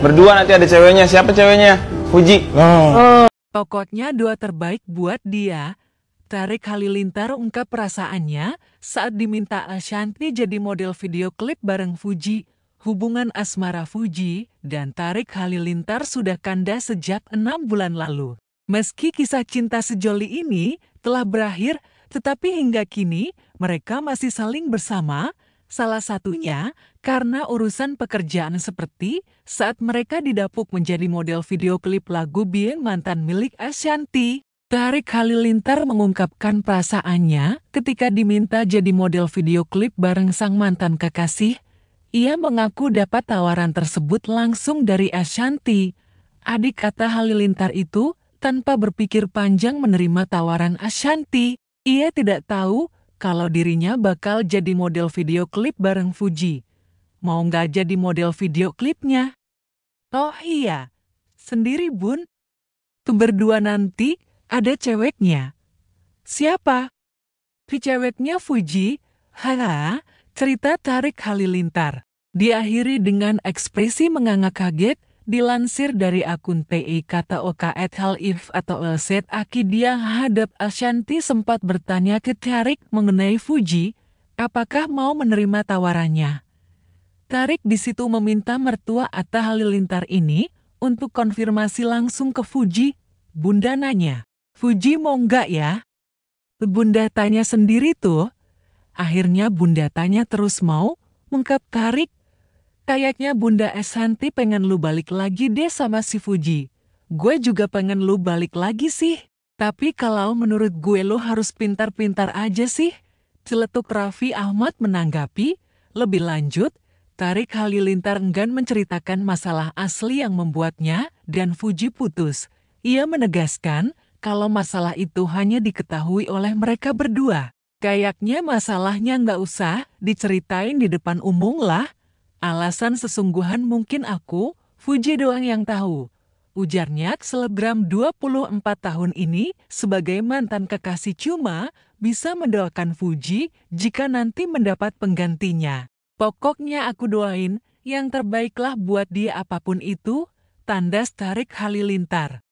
Berdua nanti ada ceweknya. Siapa ceweknya? Fuji. Oh. oh. Pokoknya dua terbaik buat dia. Tarik Halilintar ungkap perasaannya saat diminta Ashanti jadi model video klip bareng Fuji. Hubungan asmara Fuji dan Tarik Halilintar sudah kandas sejak enam bulan lalu. Meski kisah cinta sejoli ini telah berakhir, tetapi hingga kini mereka masih saling bersama, Salah satunya karena urusan pekerjaan seperti saat mereka didapuk menjadi model video klip lagu Bieng mantan milik Ashanti. Tarik Halilintar mengungkapkan perasaannya ketika diminta jadi model video klip bareng sang mantan kekasih. Ia mengaku dapat tawaran tersebut langsung dari Ashanti. Adik kata Halilintar itu, tanpa berpikir panjang menerima tawaran Ashanti. Ia tidak tahu kalau dirinya bakal jadi model video klip bareng Fuji. Mau nggak jadi model video klipnya? Oh iya, sendiri bun. Tuh berdua nanti ada ceweknya. Siapa? Si ceweknya Fuji, haha, cerita tarik halilintar. Diakhiri dengan ekspresi menganga kaget Dilansir dari akun PI kata Hal If atau Elset Akidia hadap Ashanti sempat bertanya ke Tarik mengenai Fuji, apakah mau menerima tawarannya. Tarik di situ meminta mertua Atta Halilintar ini untuk konfirmasi langsung ke Fuji, bunda nanya, Fuji mau nggak ya? Bunda tanya sendiri tuh. Akhirnya bunda tanya terus mau, mengkap Tarik Kayaknya Bunda S. Hanti pengen lu balik lagi deh sama si Fuji. Gue juga pengen lu balik lagi sih. Tapi kalau menurut gue lu harus pintar-pintar aja sih. Celetuk Raffi Ahmad menanggapi, lebih lanjut, Tarik Halilintar enggan menceritakan masalah asli yang membuatnya dan Fuji putus. Ia menegaskan kalau masalah itu hanya diketahui oleh mereka berdua. Kayaknya masalahnya nggak usah diceritain di depan umum lah, Alasan sesungguhan mungkin aku, Fuji doang yang tahu. Ujarnya selebgram 24 tahun ini sebagai mantan kekasih Cuma bisa mendoakan Fuji jika nanti mendapat penggantinya. Pokoknya aku doain, yang terbaiklah buat dia apapun itu, Tanda tarik halilintar.